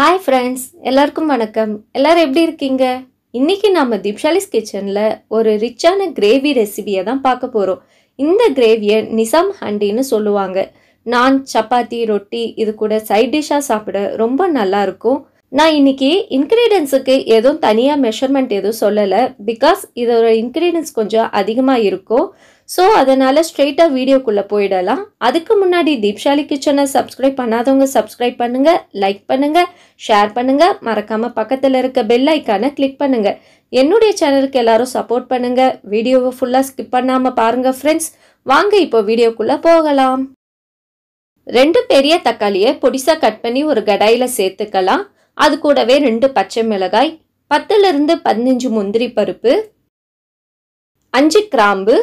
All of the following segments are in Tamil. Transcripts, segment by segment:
ஹாய் ஃப்ரெண்ட்ஸ் எல்லாருக்கும் வணக்கம் எல்லாரும் எப்படி இருக்கீங்க இன்னைக்கு நம்ம திப்ஷாலிஸ் கிச்சனில் ஒரு ரிச்சான கிரேவி ரெசிபியை தான் பார்க்க போகிறோம் இந்த கிரேவியை நிசாம் ஹண்டின்னு சொல்லுவாங்க நான் சப்பாத்தி ரொட்டி இது கூட சைட் டிஷ்ஷாக சாப்பிட ரொம்ப நல்லாயிருக்கும் இருக்கும் நான் இன்றைக்கி இன்க்ரீடியன்ஸுக்கு எதுவும் தனியாக மெஷர்மெண்ட் எதுவும் சொல்லலை பிகாஸ் இதோட இன்க்ரீடியன்ஸ் கொஞ்சம் அதிகமாக இருக்கும் ஸோ அதனால் ஸ்ட்ரெயிட்டாக வீடியோக்குள்ளே போயிடலாம் அதுக்கு முன்னாடி தீப்ஷாலி கிச்சனை சப்ஸ்கிரைப் பண்ணாதவங்க சப்ஸ்கிரைப் பண்ணுங்கள் லைக் பண்ணுங்கள் ஷேர் பண்ணுங்கள் மறக்காமல் பக்கத்தில் இருக்க பெல் ஐக்கானை கிளிக் பண்ணுங்கள் என்னுடைய சேனலுக்கு எல்லாரும் சப்போர்ட் பண்ணுங்கள் வீடியோவை ஃபுல்லாக ஸ்கிப் பண்ணாமல் பாருங்கள் ஃப்ரெண்ட்ஸ் வாங்க இப்போ வீடியோக்குள்ளே போகலாம் ரெண்டு பெரிய தக்காளியை பொடிசாக கட் பண்ணி ஒரு கடாயில் சேர்த்துக்கலாம் அது கூடவே ரெண்டு பச்சை மிளகாய் பத்துலேருந்து பதினஞ்சு முந்திரி பருப்பு அஞ்சு கிராம்பு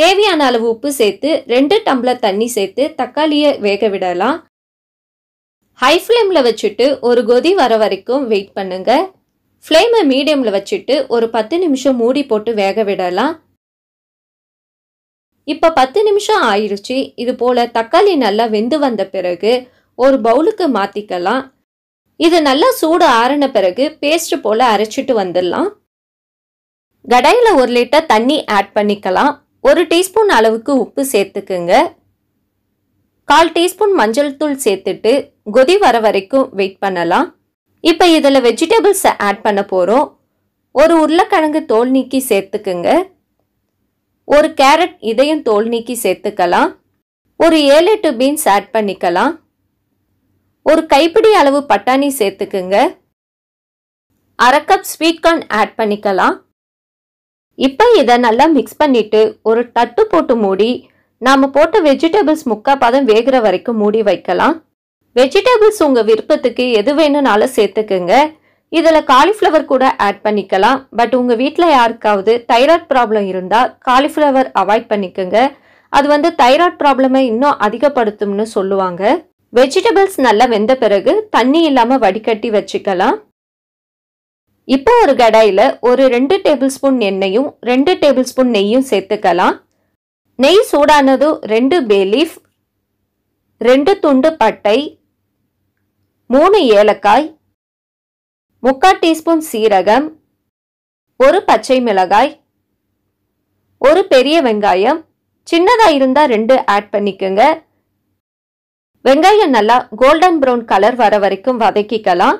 தேவையான அளவு உப்பு சேர்த்து ரெண்டு டம்ளர் தண்ணி சேர்த்து தக்காளியை வேக விடலாம் ஹை ஃப்ளேமில் வச்சுட்டு ஒரு கொதி வர வரைக்கும் வெயிட் பண்ணுங்க ஃப்ளேமை மீடியமில் வச்சுட்டு ஒரு பத்து நிமிஷம் மூடி போட்டு வேக விடலாம் இப்போ பத்து நிமிஷம் ஆயிடுச்சு இது போல் தக்காளி நல்லா வெந்து வந்த பிறகு ஒரு பவுலுக்கு மாற்றிக்கலாம் இது நல்லா சூடு ஆறின பிறகு பேஸ்ட் போல் அரைச்சிட்டு வந்துடலாம் கடையில் ஒரு லிட்டர் தண்ணி ஆட் பண்ணிக்கலாம் ஒரு டீஸ்பூன் அளவுக்கு உப்பு சேர்த்துக்குங்க கால் டீஸ்பூன் மஞ்சள் தூள் சேர்த்துட்டு கொதி வர வரைக்கும் வெயிட் பண்ணலாம் இப்போ இதில் வெஜிடபிள்ஸை ஆட் பண்ண போகிறோம் ஒரு உருளைக்கிழங்கு தோல் நீக்கி சேர்த்துக்குங்க ஒரு கேரட் இதையும் தோல் நீக்கி சேர்த்துக்கலாம் ஒரு ஏழு எட்டு பீன்ஸ் ஆட் பண்ணிக்கலாம் ஒரு கைப்பிடி அளவு பட்டாணி சேர்த்துக்குங்க அரை கப் ஸ்வீட் கார்ன் ஆட் பண்ணிக்கலாம் இப்போ இதை நல்லா மிக்ஸ் பண்ணிவிட்டு ஒரு தட்டு போட்டு மூடி நாம் போட்ட வெஜிடபிள்ஸ் முக்கால் பதம் வேகிற வரைக்கும் மூடி வைக்கலாம் வெஜிடபிள்ஸ் உங்கள் விருப்பத்துக்கு எது வேணும்னாலும் சேர்த்துக்குங்க இதில் காலிஃப்ளவர் கூட ஆட் பண்ணிக்கலாம் பட் உங்கள் வீட்டில் யாருக்காவது தைராய்ட் ப்ராப்ளம் இருந்தால் காலிஃப்ளவர் அவாய்ட் பண்ணிக்கோங்க அது வந்து தைராய்ட் ப்ராப்ளமை இன்னும் அதிகப்படுத்தும்னு சொல்லுவாங்க வெஜிடபிள்ஸ் நல்லா வெந்த பிறகு தண்ணி இல்லாமல் வடிகட்டி வச்சுக்கலாம் இப்போ ஒரு கடாயில ஒரு ரெண்டு டேபிள் ஸ்பூன் எண்ணெயும் ரெண்டு டேபிள் ஸ்பூன் நெய்யும் சேர்த்துக்கலாம் நெய் சூடானதும் ரெண்டு பேலீஃப் ரெண்டு துண்டு பட்டை மூணு ஏலக்காய் முக்கால் டீஸ்பூன் சீரகம் ஒரு பச்சை மிளகாய் ஒரு பெரிய வெங்காயம் சின்னதாக இருந்தால் ரெண்டு ஆட் பண்ணிக்கோங்க வெங்காயம் நல்லா கோல்டன் ப்ரௌன் கலர் வர வரைக்கும் வதக்கிக்கலாம்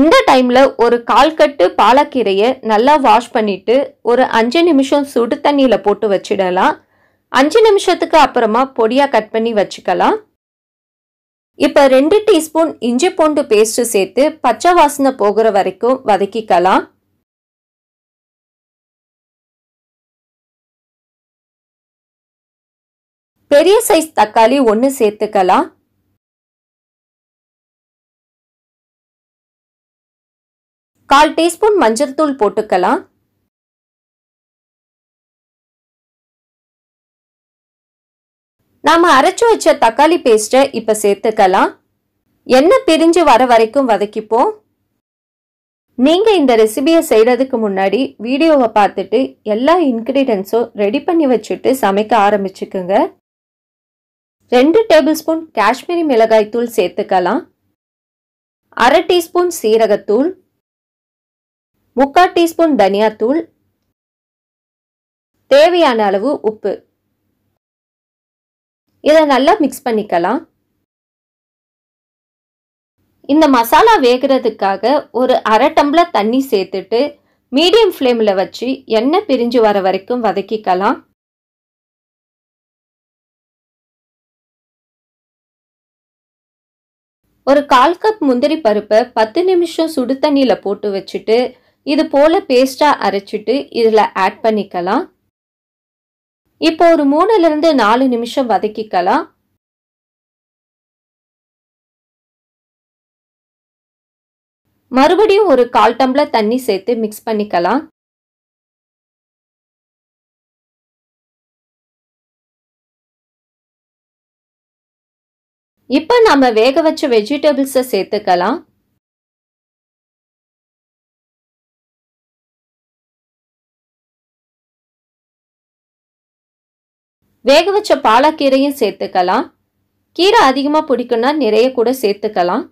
இந்த டைமில் ஒரு கால் கட்டு பாலக்கீரையை நல்லா வாஷ் பண்ணிட்டு ஒரு அஞ்சு நிமிஷம் சுடு தண்ணியில் போட்டு வச்சிடலாம் அஞ்சு நிமிஷத்துக்கு அப்புறமா பொடியாக கட் பண்ணி வச்சுக்கலாம் இப்போ ரெண்டு டீஸ்பூன் இஞ்சி பூண்டு பேஸ்ட்டு சேர்த்து பச்சை வாசனை போகிற வரைக்கும் வதக்கிக்கலாம் பெரிய சைஸ் தக்காளி ஒன்று சேர்த்துக்கலாம் கால் டீஸ்பூன் மஞ்சள் தூள் போட்டுக்கலாம் நாம் அரைச்சி வச்ச தக்காளி பேஸ்ட்டை இப்போ சேர்த்துக்கலாம் எண்ணெய் பிரிஞ்சு வர வரைக்கும் வதக்கிப்போம் நீங்கள் இந்த ரெசிபியை செய்கிறதுக்கு முன்னாடி வீடியோவை பார்த்துட்டு எல்லா இன்க்ரீடியன்ஸும் ரெடி பண்ணி வச்சுட்டு சமைக்க ஆரம்பிச்சுக்குங்க ரெண்டு டேபிள் ஸ்பூன் காஷ்மீரி மிளகாய் தூள் சேர்த்துக்கலாம் அரை டீஸ்பூன் சீரகத்தூள் முக்கால் டீஸ்பூன் தனியாத்தூள் தேவையான அளவு உப்பு இதை நல்லா மிக்ஸ் பண்ணிக்கலாம் இந்த மசாலா வேகிறதுக்காக ஒரு அரை டம்ளர் தண்ணி சேர்த்துட்டு மீடியம் ஃப்ளேமில் வச்சு எண்ணெய் பிரிஞ்சு வர வரைக்கும் வதக்கிக்கலாம் ஒரு கால் கப் முந்திரி பருப்பை பத்து நிமிஷம் சுடு தண்ணியில் போட்டு வச்சுட்டு இது போல பேஸ்ட்டாக அரைச்சிட்டு இதில் ஆட் பண்ணிக்கலாம் இப்போ ஒரு மூணுலேருந்து நாலு நிமிஷம் வதக்கிக்கலாம் மறுபடியும் ஒரு கால் டம்ளர் தண்ணி சேர்த்து மிக்ஸ் பண்ணிக்கலாம் இப்போ நம்ம வேக வச்ச வெஜிடபிள்ஸை சேர்த்துக்கலாம் வேக வச்ச பாலக்கீரையும் சேர்த்துக்கலாம் கீரை அதிகமாக பிடிக்குன்னா நிறைய கூட சேர்த்துக்கலாம்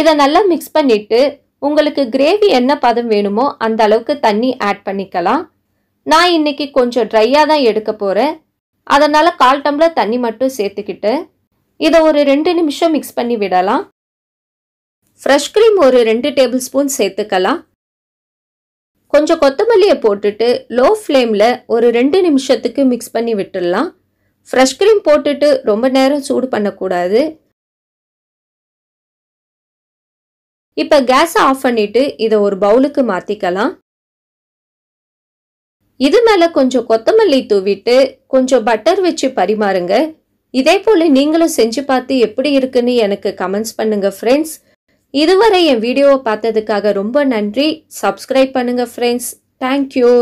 இதை நல்லா மிக்ஸ் பண்ணிவிட்டு உங்களுக்கு கிரேவி என்ன பதம் வேணுமோ அந்த அளவுக்கு தண்ணி ஆட் பண்ணிக்கலாம் நான் இன்னைக்கு கொஞ்சம் ட்ரையாக தான் எடுக்க போகிறேன் அதனால் கால் டம்ளர் தண்ணி மட்டும் சேர்த்துக்கிட்டு இதை ஒரு ரெண்டு நிமிஷம் மிக்ஸ் பண்ணி விடலாம் ஃப்ரெஷ் க்ரீம் ஒரு ரெண்டு டேபிள் ஸ்பூன் சேர்த்துக்கலாம் கொஞ்சம் கொத்தமல்லியை போட்டுட்டு லோ ஃப்ளேமில் ஒரு ரெண்டு நிமிஷத்துக்கு மிக்ஸ் பண்ணி விட்டுடலாம் ஃப்ரெஷ் க்ரீம் போட்டுட்டு ரொம்ப நேரம் சூடு பண்ணக்கூடாது இப்போ கேஸை ஆஃப் பண்ணிவிட்டு இதை ஒரு பவுலுக்கு மாற்றிக்கலாம் இது மேலே கொஞ்சம் கொத்தமல்லி தூவிட்டு கொஞ்சம் பட்டர் வச்சு பரிமாறுங்க இதே போல் நீங்களும் செஞ்சு பார்த்து எப்படி இருக்குன்னு எனக்கு கமெண்ட்ஸ் பண்ணுங்கள் ஃப்ரெண்ட்ஸ் இதுவரை என் வீடியோவை பார்த்ததுக்காக ரொம்ப நன்றி சப்ஸ்கிரைப் பண்ணுங்கள் ஃப்ரெண்ட்ஸ் தேங்க்யூ